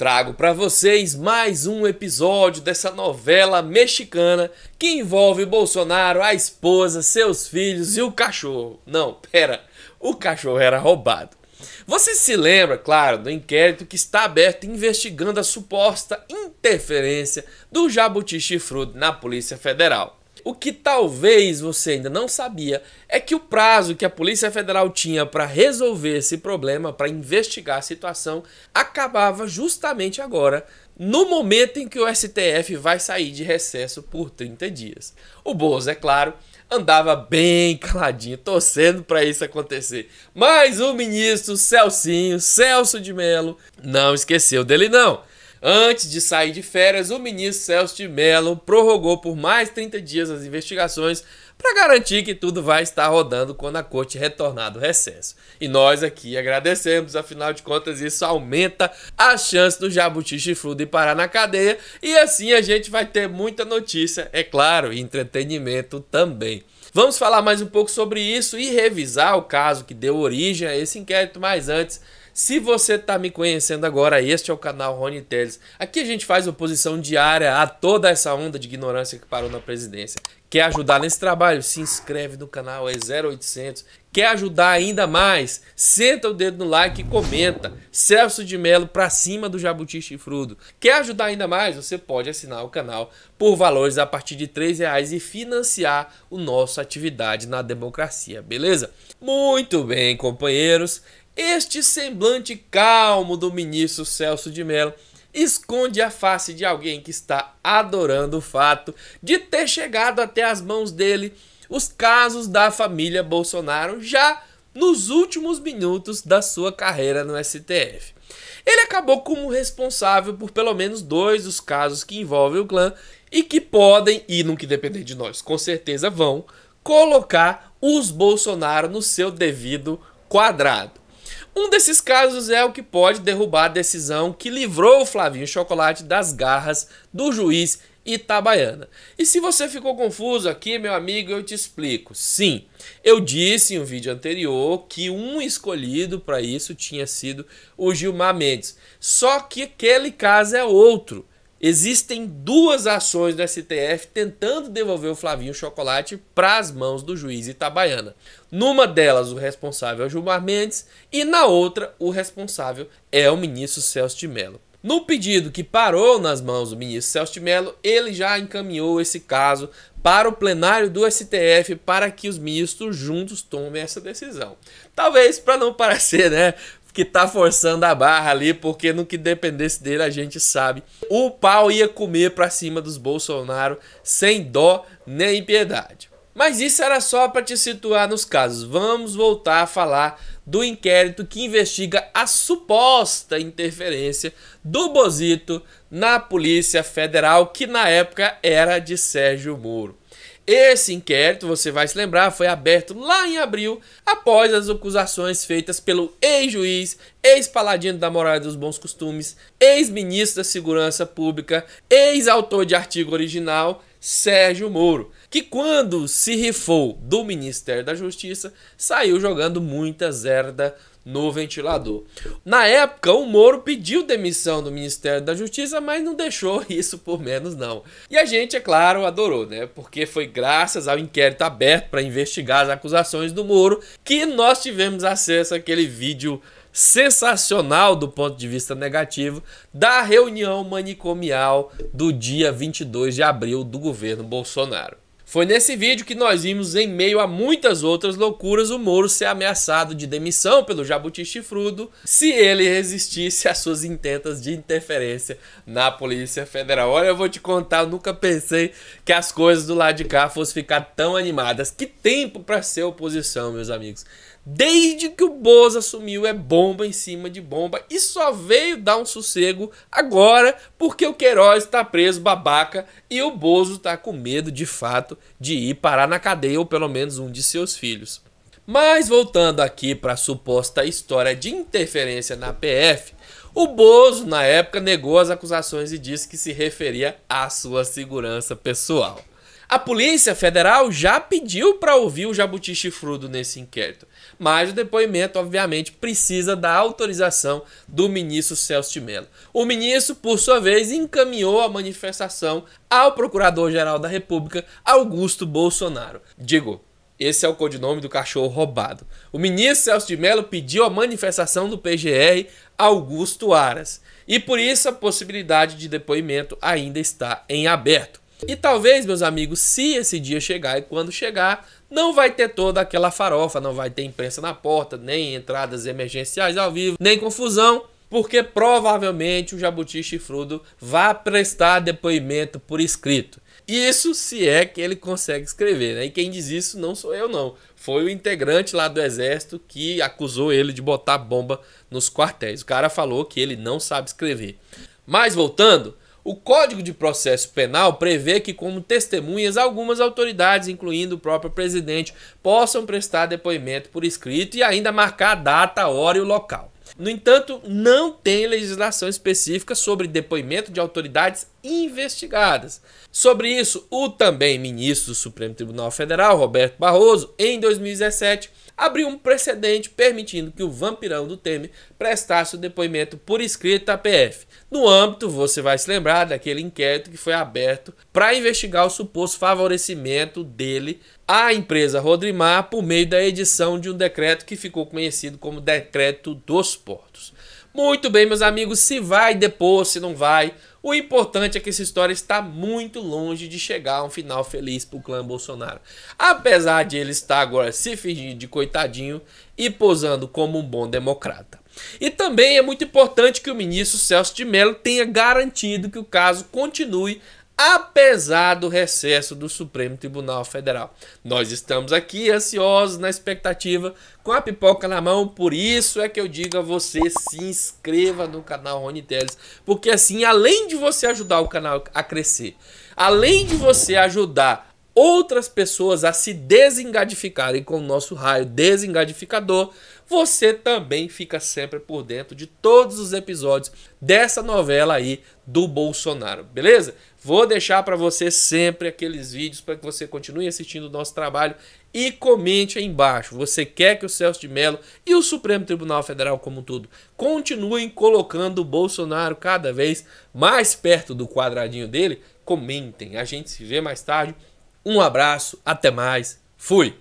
Trago para vocês mais um episódio dessa novela mexicana que envolve Bolsonaro, a esposa, seus filhos e o cachorro. Não, pera, o cachorro era roubado. Você se lembra, claro, do inquérito que está aberto investigando a suposta interferência do Jabuti Chifrudo na Polícia Federal. O que talvez você ainda não sabia é que o prazo que a Polícia Federal tinha para resolver esse problema, para investigar a situação, acabava justamente agora, no momento em que o STF vai sair de recesso por 30 dias. O Bozo, é claro, andava bem caladinho, torcendo para isso acontecer. Mas o ministro Celcinho, Celso de Mello, não esqueceu dele não. Antes de sair de férias, o ministro Celso de Mello prorrogou por mais 30 dias as investigações para garantir que tudo vai estar rodando quando a corte retornar do recesso. E nós aqui agradecemos, afinal de contas, isso aumenta a chance do Jabuti Chifrudo ir parar na cadeia e assim a gente vai ter muita notícia, é claro, e entretenimento também. Vamos falar mais um pouco sobre isso e revisar o caso que deu origem a esse inquérito, mas antes se você está me conhecendo agora, este é o canal Rony Teles. Aqui a gente faz oposição diária a toda essa onda de ignorância que parou na presidência. Quer ajudar nesse trabalho? Se inscreve no canal, é 0800. Quer ajudar ainda mais? Senta o dedo no like e comenta. Celso de Melo para cima do Jabuti Chifrudo. Quer ajudar ainda mais? Você pode assinar o canal por valores a partir de R$ reais e financiar o nosso atividade na democracia, beleza? Muito bem, companheiros. Este semblante calmo do ministro Celso de Mello esconde a face de alguém que está adorando o fato de ter chegado até as mãos dele os casos da família Bolsonaro já nos últimos minutos da sua carreira no STF. Ele acabou como responsável por pelo menos dois dos casos que envolvem o clã e que podem, e no que depender de nós, com certeza vão, colocar os Bolsonaro no seu devido quadrado. Um desses casos é o que pode derrubar a decisão que livrou o Flavinho Chocolate das garras do juiz Itabaiana. E se você ficou confuso aqui, meu amigo, eu te explico. Sim, eu disse em um vídeo anterior que um escolhido para isso tinha sido o Gilmar Mendes. Só que aquele caso é outro. Existem duas ações do STF tentando devolver o Flavinho Chocolate para as mãos do juiz Itabaiana. Numa delas, o responsável é o Gilmar Mendes e na outra, o responsável é o ministro Celso de Mello. No pedido que parou nas mãos do ministro Celso de Mello, ele já encaminhou esse caso para o plenário do STF para que os ministros juntos tomem essa decisão. Talvez para não parecer, né, que tá forçando a barra ali, porque no que dependesse dele a gente sabe. O pau ia comer pra cima dos Bolsonaro sem dó nem piedade. Mas isso era só para te situar nos casos. Vamos voltar a falar do inquérito que investiga a suposta interferência do Bozito na Polícia Federal, que na época era de Sérgio Moro. Esse inquérito, você vai se lembrar, foi aberto lá em abril, após as acusações feitas pelo ex-juiz, ex-paladino da moral e dos bons costumes, ex-ministro da Segurança Pública, ex-autor de artigo original, Sérgio Moro, que quando se rifou do Ministério da Justiça, saiu jogando muita zerda no ventilador. Na época, o Moro pediu demissão do Ministério da Justiça, mas não deixou isso por menos não. E a gente, é claro, adorou, né? Porque foi graças ao inquérito aberto para investigar as acusações do Moro que nós tivemos acesso àquele vídeo sensacional do ponto de vista negativo da reunião manicomial do dia 22 de abril do governo Bolsonaro. Foi nesse vídeo que nós vimos, em meio a muitas outras loucuras, o Moro ser ameaçado de demissão pelo Jabuti Chifrudo se ele resistisse às suas intentas de interferência na Polícia Federal. Olha, eu vou te contar, eu nunca pensei que as coisas do lado de cá fossem ficar tão animadas. Que tempo para ser oposição, meus amigos. Desde que o Bozo assumiu, é bomba em cima de bomba. E só veio dar um sossego agora porque o Queiroz está preso, babaca, e o Bozo está com medo de fato de ir parar na cadeia, ou pelo menos um de seus filhos. Mas voltando aqui para a suposta história de interferência na PF, o Bozo, na época, negou as acusações e disse que se referia à sua segurança pessoal. A Polícia Federal já pediu para ouvir o Jabuti Chifrudo nesse inquérito, mas o depoimento, obviamente, precisa da autorização do ministro Celso de Mello. O ministro, por sua vez, encaminhou a manifestação ao Procurador-Geral da República, Augusto Bolsonaro. Digo, esse é o codinome do cachorro roubado. O ministro Celso de Mello pediu a manifestação do PGR Augusto Aras. E por isso a possibilidade de depoimento ainda está em aberto. E talvez, meus amigos, se esse dia chegar e quando chegar, não vai ter toda aquela farofa, não vai ter imprensa na porta, nem entradas emergenciais ao vivo, nem confusão, porque provavelmente o Jabuti Chifrudo vai prestar depoimento por escrito. Isso se é que ele consegue escrever, né? E quem diz isso não sou eu, não. Foi o integrante lá do exército que acusou ele de botar bomba nos quartéis. O cara falou que ele não sabe escrever. Mas voltando, o Código de Processo Penal prevê que, como testemunhas, algumas autoridades, incluindo o próprio presidente, possam prestar depoimento por escrito e ainda marcar a data, a hora e o local. No entanto, não tem legislação específica sobre depoimento de autoridades investigadas. Sobre isso, o também ministro do Supremo Tribunal Federal, Roberto Barroso, em 2017, abriu um precedente permitindo que o vampirão do Temer prestasse o depoimento por escrito à PF. No âmbito, você vai se lembrar daquele inquérito que foi aberto para investigar o suposto favorecimento dele à empresa Rodrimar por meio da edição de um decreto que ficou conhecido como Decreto dos Portos. Muito bem, meus amigos, se vai depois se não vai, o importante é que essa história está muito longe de chegar a um final feliz para o clã Bolsonaro. Apesar de ele estar agora se fingindo de coitadinho e posando como um bom democrata. E também é muito importante que o ministro Celso de Mello tenha garantido que o caso continue apesar do recesso do Supremo Tribunal Federal. Nós estamos aqui ansiosos na expectativa, com a pipoca na mão, por isso é que eu digo a você, se inscreva no canal Rony Teles, porque assim, além de você ajudar o canal a crescer, além de você ajudar outras pessoas a se desengadificarem com o nosso raio desengadificador, você também fica sempre por dentro de todos os episódios dessa novela aí do Bolsonaro, beleza? Vou deixar para você sempre aqueles vídeos para que você continue assistindo o nosso trabalho e comente aí embaixo. Você quer que o Celso de Mello e o Supremo Tribunal Federal como tudo continuem colocando o Bolsonaro cada vez mais perto do quadradinho dele? Comentem. A gente se vê mais tarde. Um abraço, até mais, fui!